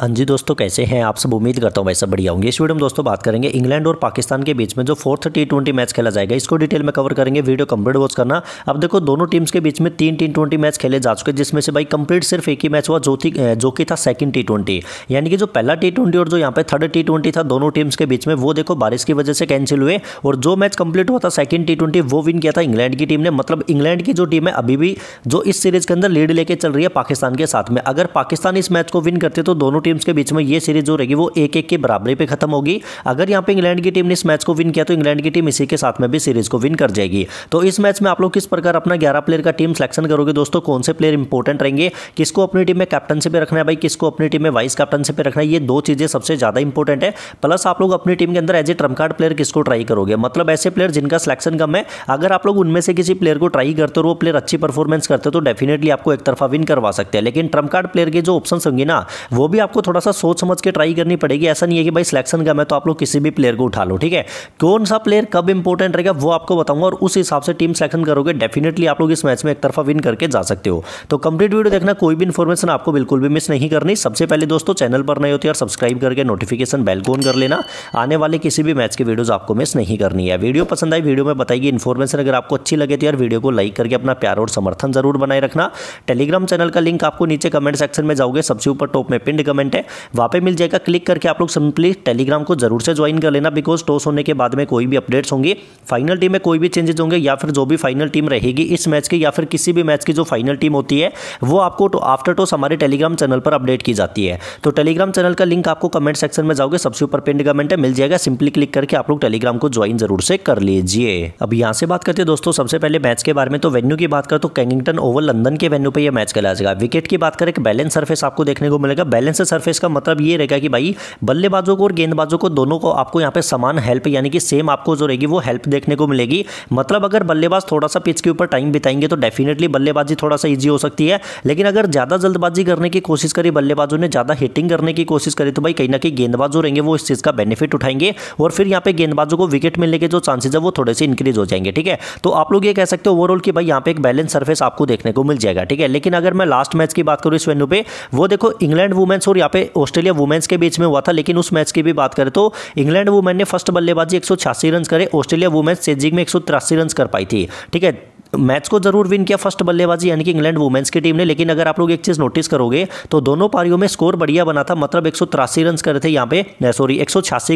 हाँ जी दोस्तों कैसे हैं आप सब उम्मीद करता हूँ भाई सब बढ़िया होंगे इस वीडियो में दोस्तों बात करेंगे इंग्लैंड और पाकिस्तान के बीच में जो फोर्थ टी ट्वेंटी मैच खेला जाएगा इसको डिटेल में कवर करेंगे वीडियो कंप्लीट वॉच करना अब देखो दोनों टीम्स के बीच में तीन टी ट्वेंटी मैच खेले जा चुके जिसमें से भाई कंप्लीट सिर्फ एक ही मैच हुआ जो थी जो कि था सेकंड टी ट्वेंटी यानी कि जो पहला टी ट्वेंटी और जो यहाँ पे थर्ड टी ट्वेंटी था दोनों टीम्स के बीच में वो देखो बारिश की वजह से कैंसिल हुए और जो मैच कंप्लीट हुआ था सेकंड टी ट्वेंटी वो विन किया था इंग्लैंड की टीम ने मतलब इंग्लैंड की जो टीम है अभी भी जो इस सीरीज के अंदर लीड लेके चल रही है पाकिस्तान के साथ में अगर पाकिस्तान इस मैच को विन करते तो दोनों टीम्स के बीच में ये सीरीज जो रहेगी वो एक एक के बराबरी पे खत्म होगी अगर यहाँ पे इंग्लैंड की टीम ने इस मैच को विन किया तो इंग्लैंड की टीम इसी के साथ में भी सीरीज को विन कर जाएगी तो इस मैच में आप लोग किस प्रकार अपना ग्यारह प्लेयर का टीम सिलेक्शन करोगे दोस्तों कौन से प्लेयर इंपॉर्टेंट रहेंगे किसको अपनी टीम में कैप्टन से रखना है भाई किसको अपनी टीम में वाइस कैप्टन से रखना है ये दो चीजें सबसे ज्यादा इंपॉर्टेंट है प्लस आप लोग अपनी टीम के अंदर as a trump card player किसको ट्राई करोगे मतलब ऐसे प्लेयर जिनका सिलेक्शन कम है अगर आप लोग उनमें से किसी प्लेयर को ट्राई करते हो वो प्लेयर अच्छी परफॉर्मेंस करते हो तो डेफिनेटली आपको एक तरफा विन करवा सकते हैं लेकिन ट्रम्प कार्ड प्लेयर के जो ऑप्शन होंगे ना वो भी आप आपको थोड़ा सा सोच समझ के ट्राई करनी पड़ेगी ऐसा नहीं है कि भाई सिलेक्शन का मैं तो आप लोग किसी भी प्लेयर को उठा लो ठीक है कौन सा प्लेयर कब इंपॉर्टेंट रहेगा वो आपको बताऊंगा और उस हिसाब से टीम सेलेक्शन करोगे डेफिनेटली आप लोग इस मैच में एक तरफा विन करके जा सकते हो तो कंप्लीट वीडियो देखना कोई भी इन्फॉर्मेशन आपको बिल्कुल भी मिस नहीं करनी सबसे पहले दोस्तों चैनल पर नहीं होती और सब्सक्राइब करके नोटिफिकेशन बेल को कर लेना आने वाले किसी भी मैच की वीडियोज आपको मिस नहीं करनी है वीडियो पसंद आई वीडियो में बताइए इन्फॉर्मेशन अगर आपको अच्छी लगे तो यार वीडियो को लाइक करके अपना प्यार और समर्थन जरूर बनाए रखना टेलीग्राम चैनल का लिंक आपको नीचे कमेंट सेक्शन में जाओगे सबसे ऊपर टॉप में पिंड कमेंट इवेंट है वहाँ पर मिल जाएगा क्लिक करके आप लोग सिंपली टेलीग्राम को जरूर से ज्वाइन कर लेना बिकॉज टॉस होने के बाद में कोई भी अपडेट्स होंगे फाइनल टीम में कोई भी चेंजेस होंगे या फिर जो भी फाइनल टीम रहेगी इस मैच की या फिर किसी भी मैच की जो फाइनल टीम होती है वो आपको तो आफ्टर टॉस हमारे टेलीग्राम चैनल पर अपडेट की जाती है तो टेलीग्राम चैनल का लिंक आपको कमेंट सेक्शन में जाओगे सबसे ऊपर पेंड कमेंट है मिल जाएगा सिंपली क्लिक करके आप लोग टेलीग्राम को ज्वाइन जरूर से कर लीजिए अब यहाँ से बात करते हैं दोस्तों सबसे पहले मैच के बारे में तो वेन्यू की बात करें तो कैंगिंगटन ओवर लंदन के वेन्यू पर यह मैच खेला जाएगा विकेट की बात करें बैलेंस सर्फेस आपको देखने को मिलेगा बैलेंस सरफेस का मतलब ये रहेगा कि भाई बल्लेबाजों को और गेंदबाजों को दोनों को आपको यहाँ पे समान हेल्प यानी कि सेम आपको जो रहेगी वो हेल्प देखने को मिलेगी मतलब अगर बल्लेबाज थोड़ा सा पिच के ऊपर टाइम बिताएंगे तो डेफिनेटली बल्लेबाजी थोड़ा सा ईजी हो सकती है लेकिन अगर ज़्यादा जल्दबाजी करने की कोशिश करी बल्लेबाजों ने ज़्यादा हिटिंग करने की कोशिश करी तो भाई कहीं ना कहीं गेंदबाजों रहेंगे वो इस चीज़ का बेनिफिट उठाएंगे और फिर यहाँ पे गेंदबाजों को विकेट मिलने के जो चांसेज है वो थोड़े से इंक्रीज हो जाएंगे ठीक है तो आप लोग ये कह सकते हो ओवरऑल कि भाई यहाँ पे एक बैलेंस सर्फेस आपको देखने को मिल जाएगा ठीक है लेकिन अगर मैं लास्ट मैच की बात करूँ इस वेन्यू पे वो देखो इंग्लैंड वुमेंस और यहाँ पे ऑस्ट्रेलिया वुमेन्स के बीच में हुआ था लेकिन उस मैच की भी बात करें तो इंग्लैंड वुमेन ने फर्स्ट बल्लेबाजी एक सौ छियासी रन करे ऑस्ट्रेलिया वुमेन्स चेजिंग में एक सौ तिरासी रन कर पाई थी ठीक है मैच को जरूर विन किया फर्स्ट बल्लेबाजी यानी कि इंग्लैंड वुमेंस की टीम ने लेकिन अगर आप लोग एक चीज़ नोटिस करोगे तो दोनों पारियों में स्कोर बढ़िया बना था मतलब एक रन करे थे यहाँ पे सॉरी एक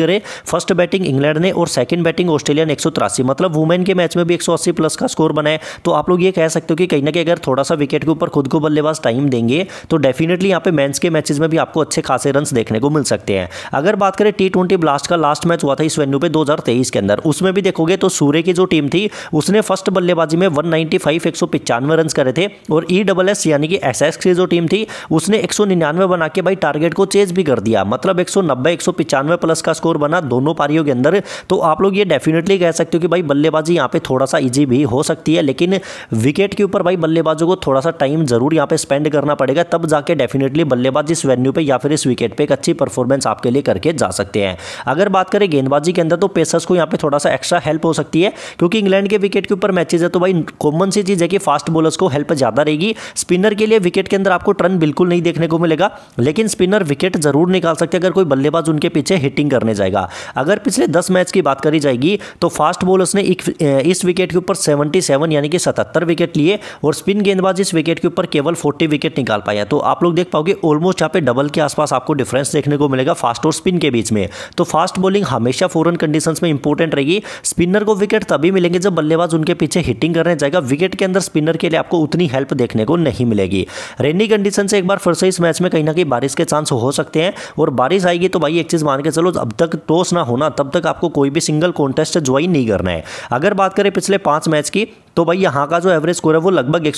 करे फर्स्ट बैटिंग इंग्लैंड ने और सेकंड बैटिंग ऑस्ट्रेलिया ने एक मतलब वुमेन के मैच में भी एक प्लस का स्कोर बनाए तो आप लोग ये कह सकते हो कि कहीं ना कहीं अगर थोड़ा सा विकेट के ऊपर खुद को बल्लेबाज टाइम देंगे तो डेफिनेटली यहाँ पे मैच के मैचेज में भी आपको अच्छे खासे रन देखने को मिल सकते हैं अगर बात करें टी ट्वेंटी ब्लास्ट का लास्ट मैच हुआ था इस वेन्यू पे दो के अंदर उसमें भी देखोगे तो सूर्य की जो टीम थी उसने फर्स्ट बल्लेबाजी में वन वन नाइन्टी फाइव एक सौ पिचानवे रन करे थे और ई डबल एस यानी कि एस एस की जो टीम थी उसने एक सौ निन्यानवे बना के भाई टारगेट को चेज भी कर दिया मतलब एक सौ नब्बे एक सौ पिचानवे प्लस का स्कोर बना दोनों पारियों के अंदर तो आप लोग ये डेफिनेटली कह सकते हो कि भाई बल्लेबाजी यहाँ पे थोड़ा सा ईजी भी हो सकती है लेकिन विकेट के ऊपर भाई बल्लेबाजों को थोड़ा सा टाइम जरूर यहाँ पे स्पेंड करना पड़ेगा तब जाके डेफिनेटली बल्लेबाज इस वेन्यू पे या फिर इस विकेट पे एक अच्छी परफॉर्मेंस आपके लिए करके जा सकते हैं अगर बात करें गेंदबाजी के अंदर तो पेसर्स को यहाँ पे थोड़ा सा एक्स्ट्रा हेल्प हो सकती है क्योंकि इंग्लैंड के विकेट के ऊपर मैचेज है तो भाई कॉमन सी चीज़ है कि फास्ट बॉलर्स को हेल्प ज़्यादा रहेगी स्पिनर के लिए विकेट के अंदर आपको टर्न बिल्कुल नहीं देखने को मिलेगा लेकिन स्पिनर विकेट जरूर निकाल सकते अगर कोई बल्लेबाज उनके पीछे हिटिंग करने जाएगा अगर पिछले दस मैच की बात करी जाएगी तो फास्ट बॉलर्स ने इस विकेट के ऊपर सेवेंटी यानी कि सतहत्तर विकेट लिए और स्पिन गेंदबाज इस विकेट के ऊपर केवल फोर्टी विकेट निकाल पाए तो आप लोग देख पाओगे ऑलमोस्ट यहाँ पे डबल के आसपास आपको डिफरेंस देखने को मिलेगा फास्ट और स्पिन के बीच में तो फास्ट बॉलिंग हमेशा फोरन कंडीशन में इंपॉर्टेंट रहेगी स्पिनर को विकेट तभी मिलेंगे जब बल्लेबाज उनके पीछे हिटिंग करने में जाएगा विकेट के अंदर स्पिनर के लिए आपको उतनी हेल्प देखने को नहीं मिलेगी रेनी कंडीशन से एक बार फिर से इस मैच में कहीं ना कहीं बारिश के चांस हो सकते हैं और बारिश आएगी तो भाई एक चीज़ मान के चलो अब तक टॉस ना होना तब तक आपको कोई भी सिंगल कॉन्टेस्ट ज्वाइन नहीं करना है अगर बात करें पिछले पांच मैच की तो भाई यहाँ का जो एवरेज स्कोर है वो लगभग एक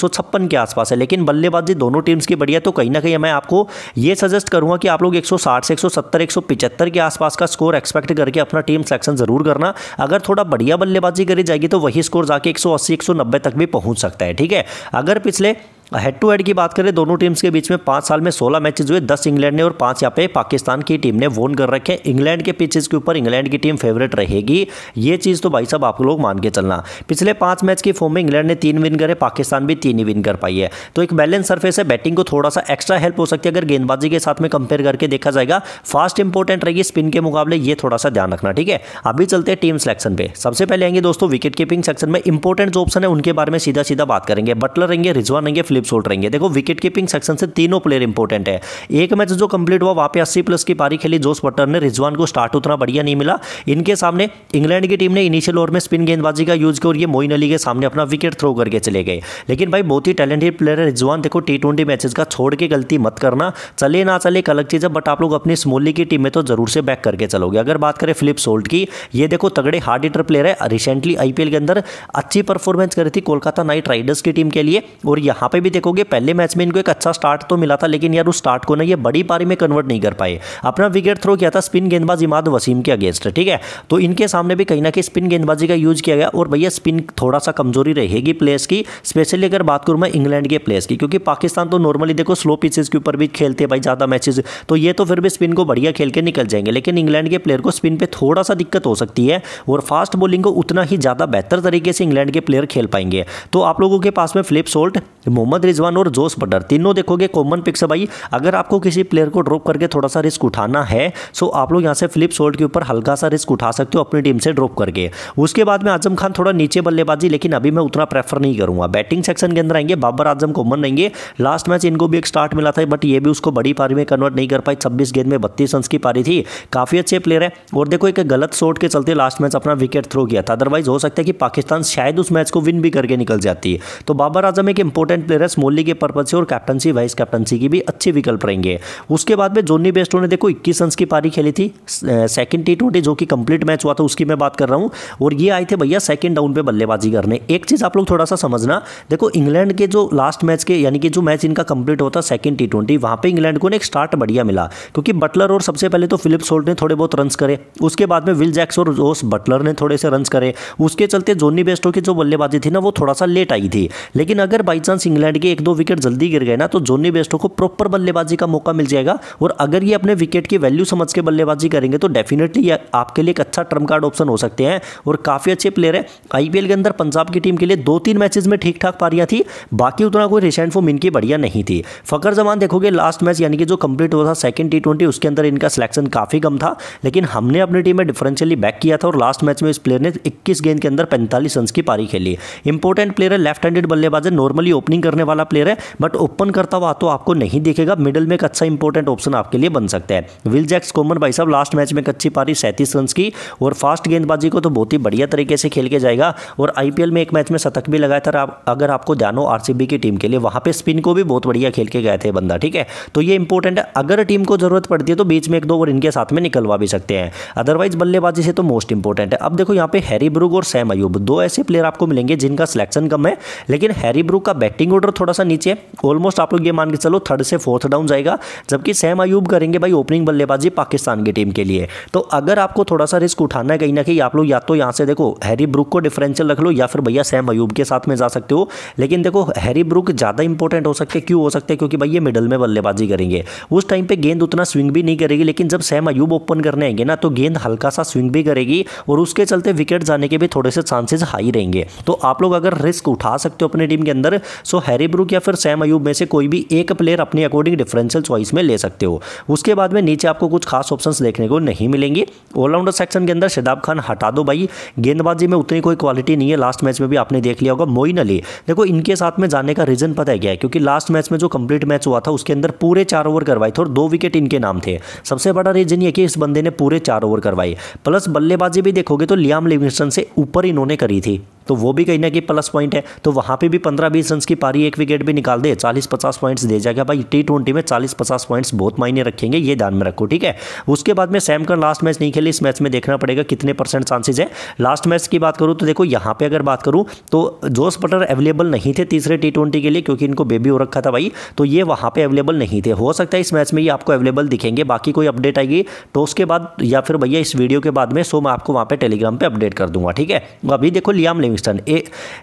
के आसपास है लेकिन बल्लेबाजी दोनों टीम्स की बढ़िया तो कहीं ना कहीं मैं आपको ये सजेस्ट करूँगा कि आप लोग 160 से 170 175 के आसपास का स्कोर एक्सपेक्ट करके अपना टीम सेलेक्शन जरूर करना अगर थोड़ा बढ़िया बल्लेबाजी करी जाएगी तो वही स्कोर जाके 180 नब्बे तक भी पहुंच सकता है ठीक है अगर पिछले हेड टू हेड की बात करें दोनों टीम्स के बीच में पाँच साल में सोलह मैचेज हुए दस इंग्लैंड ने और पाँच यहाँ पे पाकिस्तान की टीम ने वोन कर रखे इंग्लैंड के पिचेस के ऊपर इंग्लैंड की टीम फेवरेट रहेगी ये चीज़ तो भाई साहब आप लोग मान के चलना पिछले पाँच मैच की फॉर्म में इंग्लैंड ने तीन विन करे पाकिस्तान भी तीन ही विन कर पाई है तो एक बैलेंस सर्फेस है बैटिंग को थोड़ा सा एक्स्ट्रा हेल्प हो सकती है अगर गेंदबाजी के साथ में कंपेयर करके देखा जाएगा फास्ट इंपॉर्टेंट रहेगी स्पिन के मुकाबले ये थोड़ा सा ध्यान रखना ठीक है अभी चलते हैं टीम सिलेक्शन पर सबसे पहले आएंगे दोस्तों विकेट कीपिंग सेक्शन में इंपॉर्टेंट जो ऑप्शन है उनके बारे में सीधा सीधा बात करेंगे बटलर रहेंगे रिजवान रहेंगे स्लिप्स होल्ड रहेंगे देखो विकेट कीपिंग सेक्शन से तीनों प्लेयर इंपॉर्टेंट है एक मैच जो कंप्लीट हुआ वहां पे अस्सी प्लस की पारी खेली जोस बटर ने रिजवान को स्टार्ट उतना बढ़िया नहीं मिला इनके सामने इंग्लैंड की टीम ने इनिशियल ओवर में स्पिन गेंदबाजी का यूज किया मोइन अली के सामने अपना विकेट थ्रो करके चले गए लेकिन भाई बहुत ही टैलेंटेड प्लेयर है रिजवान देखो टी ट्वेंटी मैचेज का छोड़ के गलती मत करना चले ना चले एक अलग चीज़ है बट आप लोग अपनी स्मोली की टीम में तो जरूर से बैक करके चलोगे अगर बात करें फ्लिप सोल्ट की ये देखो तगड़े हार्ड हिटर प्लेयर है रिसेंटली आईपीएल के अंदर अच्छी परफॉर्मेंस करी थी कोलकाता नाइट राइडर्स की टीम के लिए और यहां पर भी देखोगे पहले मैच में इनको एक अच्छा स्टार्ट तो मिला था लेकिन यार उस स्टार्ट को ना ये बड़ी पारी में कन्वर्ट नहीं कर पाए अपना विकेट थ्रो किया था स्पिन गेंदबाज इमाद वसीम के अगेंस्ट ठीक है तो इनके सामने भी कहीं ना कहीं स्पिन गेंदबाजी का यूज किया गया और भैया स्पिन थोड़ा सा कमजोरी रहेगी प्लेयर्स की स्पेशली अगर बात करूँ मैं इंग्लैंड के प्लेयर्स की क्योंकि पाकिस्तान तो नॉर्मली देखो स्लो पिचेस के ऊपर भी खेलते हैं भाई ज़्यादा मैचेस तो ये तो फिर भी स्पिन को बढ़िया खेल के निकल जाएंगे लेकिन इंग्लैंड के प्लेयर को स्पिन पर थोड़ा सा दिक्कत हो सकती है और फास्ट बॉलिंग को उतना ही ज़्यादा बेहतर तरीके से इंग्लैंड के प्लेयर खेल पाएंगे तो आप लोगों के पास में फ्लिप सोल्ट मोहम्मद मोहम्मद रिजवान और जोस बटर तीनों देखोगे कॉमन पिक्स है भाई अगर आपको किसी प्लेयर को ड्रॉप करके थोड़ा सा रिस्क उठाना है सो आप लोग यहाँ से फ्लिप शोल्ट के ऊपर हल्का सा रिस्क उठा सकते हो अपनी टीम से ड्रॉप करके उसके बाद में आजम खान थोड़ा नीचे बल्लेबाजी लेकिन अभी मैं उतना प्रेफर नहीं करूंगा बैटिंग सेक्शन के अंदर आएंगे बाबर आजम कॉमन रहेंगे लास्ट मैच इनको भी एक स्टार्ट मिला था बट ये भी उसको बड़ी पारी में कन्वर्ट नहीं कर पाई छब्बीस गेंद में बत्तीस रन की पारी थी काफ़ी अच्छे प्लेयर है और देखो एक गलत शॉट के चलते लास्ट मैच अपना विकेट थ्रो किया था अदरवाइज हो सकता है कि पाकिस्तान शायद उस मैच को विन भी करके निकल जाती है तो बाबर आजम एक इंपॉर्टेंट प्लेयर एस मोली के पर्पज से और कैप्टनसी वाइस कैप्टनसी की भी अच्छे विकल्प रहेंगे उसके बाद में जोनी बेस्टो ने देखो इक्कीस रन की पारी खेली थी सेकंड टी ट्वेंटी जो कि कंप्लीट मैच हुआ था उसकी मैं बात कर रहा हूँ और ये आए थे भैया सेकंड डाउन पे बल्लेबाजी करने एक चीज़ आप लोग थोड़ा सा समझना देखो इंग्लैंड के जो लास्ट मैच के यानी कि जो मैच इनका कंप्लीट होता सेकंड टी ट्वेंटी वहां पर इंग्लैंड को एक स्टार्ट बढ़िया मिला क्योंकि बटलर और सबसे पहले तो फिलिप सोल्ट ने थोड़े बहुत रन करे उसके बाद में विल जैक्स और जोस बटलर ने थोड़े से रन करे उसके चलते जोनी बेस्टो की जो बल्लेबाजी थी ना वो थोड़ा सा लेट आई थी लेकिन अगर बाई चांस इंग्लैंड विकेट के एक दो विकेट जल्दी गिर गए ना तो जोनी बेस्टो को प्रॉपर बल्लेबाजी का मौका मिल जाएगा और अगर ये अपने विकेट की वैल्यू समझ के बल्लेबाजी करेंगे तो डेफिनेटली आपके लिए एक अच्छा ट्रम कार्ड ऑप्शन हो सकते हैं और काफ़ी अच्छे प्लेयर है आईपीएल के अंदर पंजाब की टीम के लिए दो तीन मैचेज में ठीक ठाक पारियां थी बाकी उतना कोई रिसेंट फॉर्म इनकी बढ़िया नहीं थी फकर जमान देखोगे लास्ट मैच यानी कि जो कंप्लीट हुआ था सेकंड टी उसके अंदर इनका सिलेक्शन काफ़ी कम था लेकिन हमने अपनी टीम में डिफरेंशियली बैक किया था और लास्ट मैच में इस प्लेयर ने इक्कीस गेंद के अंदर पैंतालीस रन की पारी खेली इंपॉर्टेंट प्लेयर है लेफ्ट हैंडेड बल्लेबाज है नॉर्मली ओपनिंग करने वाला प्लेयर है बट ओपन करता हुआ तो आपको नहीं देखेगा मिडल में एक अच्छा इंपॉर्टेंट ऑप्शन आपके लिए बन सकता है विल जैक्स कोमन भाई साहब लास्ट मैच में एक अच्छी पारी सैंतीस रन की और फास्ट गेंदबाजी को तो बहुत ही बढ़िया तरीके से खेल के जाएगा और आईपीएल में एक मैच में शतक भी लगाया था अगर आपको ध्यान हो आरसीबी की टीम के लिए वहां पर स्पिन को भी बहुत बढ़िया खेल के गए थे बंदा ठीक है तो ये इंपॉर्टेंट है अगर टीम को जरूरत पड़ती है तो बीच में एक दो ओवर इनके साथ में निकलवा भी सकते हैं अदरवाइज बल्लेबाजी से तो मोस्ट इंपॉर्टेंट है अब देखो यहाँ पे हैरी ब्रुक और सैम अयूब दो ऐसे प्लेयर आपको मिलेंगे जिनका सिलेक्शन कम है लेकिन हैरी ब्रुक का बैटिंग ऑर्डर ऑर्डर थोड़ा सा नीचे ऑलमोस्ट आप लोग ये मान के चलो थर्ड से फोर्थ डाउन जाएगा जबकि सैम अयूब करेंगे भाई ओपनिंग बल्लेबाजी पाकिस्तान की टीम के लिए तो अगर आपको थोड़ा सा रिस्क उठाना है कहीं ना कहीं आप लोग या तो यहाँ से देखो हैरी ब्रुक को डिफरेंशियल रख लो या फिर भैया सैम अयूब के साथ में जा सकते हो लेकिन देखो हैरी ब्रुक ज़्यादा इंपॉर्टेंट हो सकते क्यों हो सकते क्योंकि भाई ये मिडल में बल्लेबाजी करेंगे उस टाइम पर गेंद उतना स्विंग भी नहीं करेगी लेकिन जब सैम अयूब ओपन करने आएंगे ना तो गेंद हल्का सा स्विंग भी करेगी और उसके चलते विकेट जाने के भी थोड़े से चांसेस हाई रहेंगे तो आप लोग अगर रिस्क उठा सकते हो अपनी टीम के अंदर सो है हैरी ब्रुक या फिर सैम अयूब में से कोई भी एक प्लेयर अपने अकॉर्डिंग डिफरेंशियल चॉइस में ले सकते हो उसके बाद में नीचे आपको कुछ खास ऑप्शन देखने को नहीं मिलेंगे ऑलराउंडर सेक्शन के अंदर शिदाब खान हटा दो भाई गेंदबाजी में उतनी कोई क्वालिटी नहीं है लास्ट मैच में भी आपने देख लिया होगा मोइन अली देखो इनके साथ में जाने का रीजन पता गया है क्योंकि लास्ट मैच में जो कंप्लीट मैच हुआ था उसके अंदर पूरे चार ओवर करवाए थे और दो विकेट इनके नाम थे सबसे बड़ा रीजन ये कि इस बंदे ने पूरे चार ओवर करवाए प्लस बल्लेबाजी भी देखोगे तो लियाम लिविंगस्टन से ऊपर इन्होंने करी थी तो वो भी कहीं ना कहीं प्लस पॉइंट है तो वहाँ पे भी पंद्रह बीस रन की पारी एक विकेट भी निकाल दे चालीस पचास पॉइंट्स दे जाएगा भाई टी ट्वेंटी में चालीस पचास पॉइंट्स बहुत मायने रखेंगे ये ध्यान में रखो ठीक है उसके बाद में सैमकन लास्ट मैच नहीं खेले इस मैच में देखना पड़ेगा कितने परसेंट चांसेज है लास्ट मैच की बात करूँ तो देखो यहाँ पे अगर बात करूँ तो जोस पटर अवेलेबल नहीं थे तीसरे टी के लिए क्योंकि इनको बेबी हो रखा था भाई तो ये वहाँ पर अवेलेबल नहीं थे हो सकता है इस मैच में ये आपको अवेलेबल दिखेंगे बाकी कोई अपडेट आएगी टॉस तो के बाद या फिर भैया इस वीडियो के बाद में सो मैं आपको वहाँ पर टेलीग्राम पर अपडेट कर दूंगा ठीक है अभी देखो लियाम लेंगे किंगस्टन ए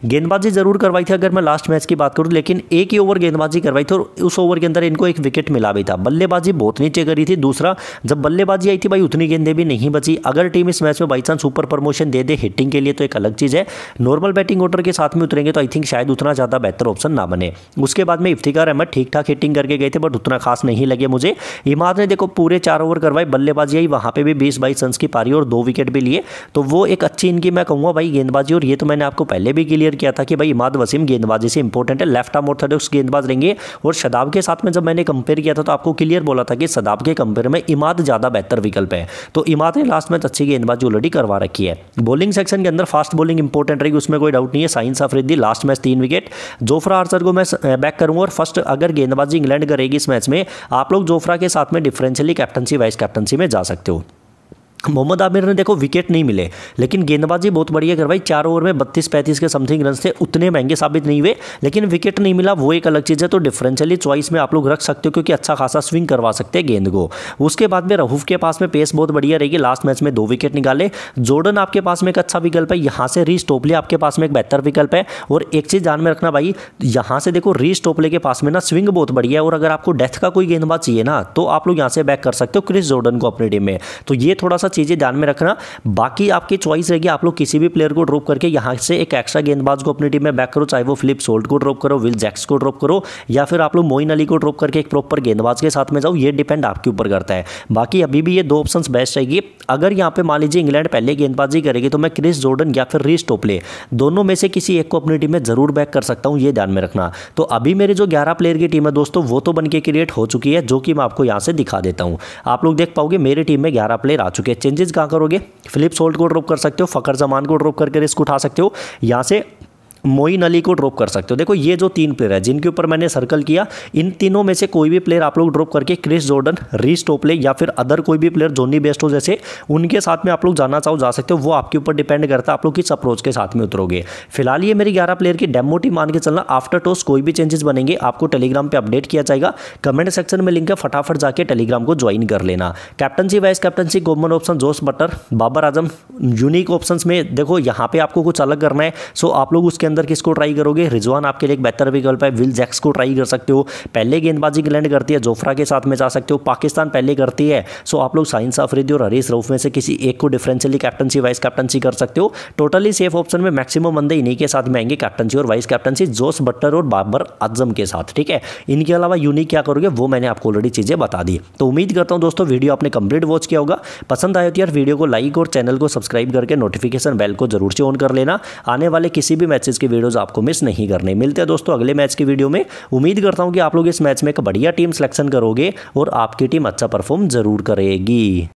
गेंदबाजी जरूर करवाई थी अगर मैं लास्ट मैच की बात करूँ लेकिन एक ही ओवर गेंदबाजी करवाई थी और उस ओवर के अंदर इनको एक विकेट मिला भी था बल्लेबाजी बहुत नीचे करी थी दूसरा जब बल्लेबाजी आई थी भाई उतनी गेंदें भी नहीं बची अगर टीम इस मैच में बाई चांस सुपर प्रमोशन दे दे हिटिंग के लिए तो एक अलग चीज़ है नॉर्मल बैटिंग ऑर्डर के साथ में उतरेंगे तो आई थिंक शायद उतना ज़्यादा बेहतर ऑप्शन ना बने उसके बाद में इफ्तिकार अहमद ठीक ठाक हिटिंग करके गए थे बट उतना खास नहीं लगे मुझे इमाद ने देखो पूरे चार ओवर करवाए बल्लेबाजी आई वहाँ पर भी बीस बाईस रन की पारी और दो विकेट भी लिए तो वो एक अच्छी इनकी मैं कहूँगा भाई गेंदबाजी और ये तो मैंने मैंने आपको पहले भी क्लियर किया था कि भाई इमाद वसीम गेंदबाजी से इंपॉर्टेंट है लेफ्ट आर्म ऑर्थोडॉक्स गेंदबाज रहेंगे और शदाब के साथ में जब मैंने कंपेयर किया था तो आपको क्लियर बोला था कि शदाब के कंपेयर में इमाद ज़्यादा बेहतर विकल्प है तो इमाद ने लास्ट में तो अच्छी गेंदबाजी ऑलरेडी करवा रखी है बॉलिंग सेक्शन के अंदर फास्ट बॉलिंग इंपॉर्टेंट रहेगी उसमें कोई डाउट नहीं है साइंस अफरीदी लास्ट मैच तीन विकेट जोफ्रा आर्चर को मैं बैक करूँगा और फर्स्ट अगर गेंदबाजी इंग्लैंड करेगी इस मैच में आप लोग जोफ्रा के साथ में डिफरेंशियली कैप्टनसी वाइस कैप्टनसी में जा सकते हो मोहम्मद आमिर ने देखो विकेट नहीं मिले लेकिन गेंदबाजी बहुत बढ़िया कर भाई चार ओवर में बत्तीस पैंतीस के समथिंग रन थे उतने महंगे साबित नहीं हुए लेकिन विकेट नहीं मिला वो एक अलग चीज़ है तो डिफरेंशियली चॉइस में आप लोग रख सकते हो क्योंकि अच्छा खासा स्विंग करवा सकते हैं गेंद को उसके बाद में रहूफ के पास में पेस बहुत बढ़िया रहेगी लास्ट मैच में दो विकेट निकाले जोर्डन आपके पास में एक अच्छा विकल्प है यहाँ से रीस टोपले आपके पास में एक बेहतर विकल्प है और एक चीज़ ध्यान में रखना भाई यहाँ से देखो रीस टोपले के पास में ना स्विंग बहुत बढ़िया है और अगर आपको डेथ का कोई गेंदबाज चाहिए ना तो आप लोग यहाँ से बैक कर सकते हो क्रिस जोर्डन को अपनी टीम में तो ये थोड़ा सा चीज़ें ध्यान में रखना बाकी आपकी चॉइस रहेगी आप लोग किसी भी प्लेयर को ड्रॉप करके यहाँ से एक एक्स्ट्रा गेंदबाज को अपनी टीम में बैक करो चाहे वो फिलिप सोल्ट को ड्रॉप करो विल जैक्स को ड्रॉप करो या फिर आप लोग मोइन अली को ड्रॉप करके एक प्रॉपर गेंदबाज के साथ में जाओ ये डिपेंड आपके ऊपर करता है बाकी अभी भी ये दो ऑप्शन बेस्ट रहेगी अगर यहाँ पे मान लीजिए इंग्लैंड पहले गेंदबाजी करेगी तो मैं क्रिस जोर्डन या फिर रिस टोपले दोनों में से किसी एक को अपनी टीम में जरूर बैक कर सकता हूँ ये ध्यान में रखना तो अभी मेरी जो ग्यारह प्लेयर की टीम है दोस्तों वो तो बनके क्रिएट हो चुकी है जो कि मैं आपको यहाँ से दिखा देता हूँ आप लोग देख पाओगे मेरी टीम में ग्यारह प्लेयर आ चुके हैं चेंजेस कहाँ करोगे फिलिप्स होल्ड को ड्रॉप कर सकते हो फ़कर जमान को ड्रॉप करके रिस्क उठा सकते हो यहाँ से मोइन अली को ड्रॉप कर सकते हो देखो ये जो तीन प्लेयर है जिनके ऊपर मैंने सर्कल किया इन तीनों में से कोई भी प्लेयर आप लोग ड्रॉप करके क्रिस जॉर्डन रीस टोपले या फिर अदर कोई भी प्लेयर जोनी बेस्ट हो जैसे उनके साथ में आप लोग जाना चाहो जा सकते हो वो आपके ऊपर डिपेंड करता है आप लोग किस अप्रोच के साथ में उतरोगे फिलहाल ये मेरी ग्यारह प्लेयर की डेमो टीम मान के चलना आफ्टर टॉस कोई भी चेंजेस बनेंगे आपको टेलीग्राम पर अपडेट किया जाएगा कमेंट सेक्शन में लिंक है फटाफट जाके टेलीग्राम को ज्वाइन कर लेना कैप्टनसी वाइस कैप्टनसी गोमन option Jos Buttler Babar Azam unique option में देखो यहाँ पे आपको कुछ अलग करना है सो आप लोग उसके अंदर किसको ट्राई करोगे रिजवान आपके लिए एक बेहतर विकल्प है विल जैक्स को ट्राई कर सकते हो पहले गेंदबाजी इंग्लैंड करती है जोफ्रा के साथ में जा सकते हो पाकिस्तान पहले करती है सो आप लोग साइंस आफरीदी और हरीश रऊफ में से किसी एक को डिफरेंशियली कैप्टनसी वाइस कैप्टनसी कर सकते हो टोटली सेफ ऑप्शन में मैक्सिमम बंदे इन्हीं के साथ में आएंगे कैप्टनसी और वाइस कैप्टनसी जोस बट्टर और बाबर आजम के साथ ठीक है इनके अलावा यूनिक क्या करोगे वो मैंने आपको ऑलरेडी चीज़ें बता दी तो उम्मीद करता हूँ दोस्तों वीडियो आपने कंप्लीट वॉच किया होगा पसंद आया तो यार वीडियो को लाइक और चैनल को सब्सक्राइब करके नोटिफिकेशन बेल को जरूर से ऑन कर लेना आने वाले किसी भी मैसेज की वीडियोज़ आपको मिस नहीं करने मिलते हैं दोस्तों अगले मैच की वीडियो में उम्मीद करता हूँ कि आप लोग इस मैच में एक बढ़िया टीम सिलेक्शन करोगे और आपकी टीम अच्छा परफॉर्म ज़रूर करेगी